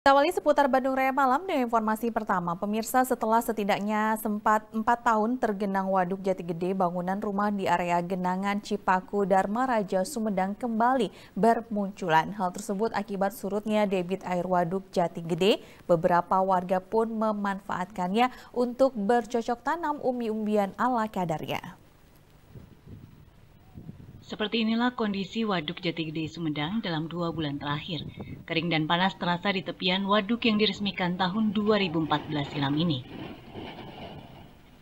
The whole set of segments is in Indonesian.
Kawali seputar Bandung Raya Malam dengan informasi pertama. Pemirsa setelah setidaknya sempat 4 tahun tergenang waduk jati gede, bangunan rumah di area genangan Cipaku Dharma Raja Sumedang kembali bermunculan. Hal tersebut akibat surutnya debit air waduk jati gede. Beberapa warga pun memanfaatkannya untuk bercocok tanam umbi-umbian ala kadarnya. Seperti inilah kondisi Waduk Jati Gede Sumedang dalam dua bulan terakhir. Kering dan panas terasa di tepian waduk yang diresmikan tahun 2014 silam ini.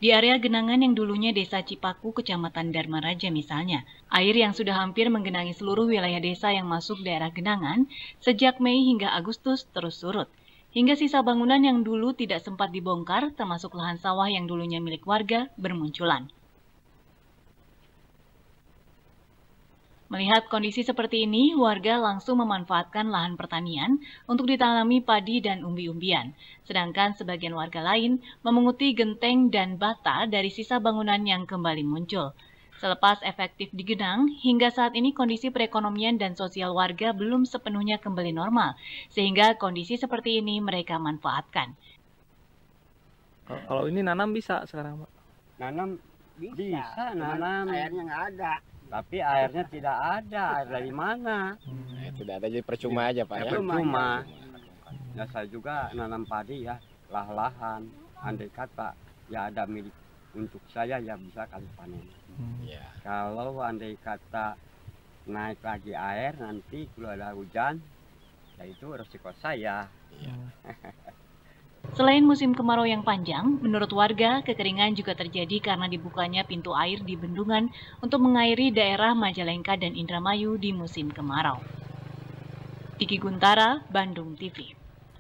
Di area genangan yang dulunya desa Cipaku, kecamatan Dharma Raja misalnya, air yang sudah hampir menggenangi seluruh wilayah desa yang masuk daerah genangan, sejak Mei hingga Agustus terus surut. Hingga sisa bangunan yang dulu tidak sempat dibongkar, termasuk lahan sawah yang dulunya milik warga, bermunculan. Melihat kondisi seperti ini, warga langsung memanfaatkan lahan pertanian untuk ditanami padi dan umbi-umbian, sedangkan sebagian warga lain memunguti genteng dan bata dari sisa bangunan yang kembali muncul. Selepas efektif digenang, hingga saat ini kondisi perekonomian dan sosial warga belum sepenuhnya kembali normal, sehingga kondisi seperti ini mereka manfaatkan. Kalau ini nanam bisa sekarang, Pak? Nanam bisa, bisa nanam airnya nggak ada tapi airnya tidak ada air dari mana hmm, ya tidak ada jadi percuma iya, aja pak ya, ya? percuma iya. ya saya juga nanam padi ya lah-lahan andai kata ya ada milik untuk saya ya bisa kali panen hmm. yeah. kalau andai kata naik lagi air nanti kalau ada hujan ya itu resiko saya yeah. Selain musim kemarau yang panjang, menurut warga, kekeringan juga terjadi karena dibukanya pintu air di bendungan untuk mengairi daerah Majalengka dan Indramayu di musim kemarau. Diki Guntara, Bandung TV.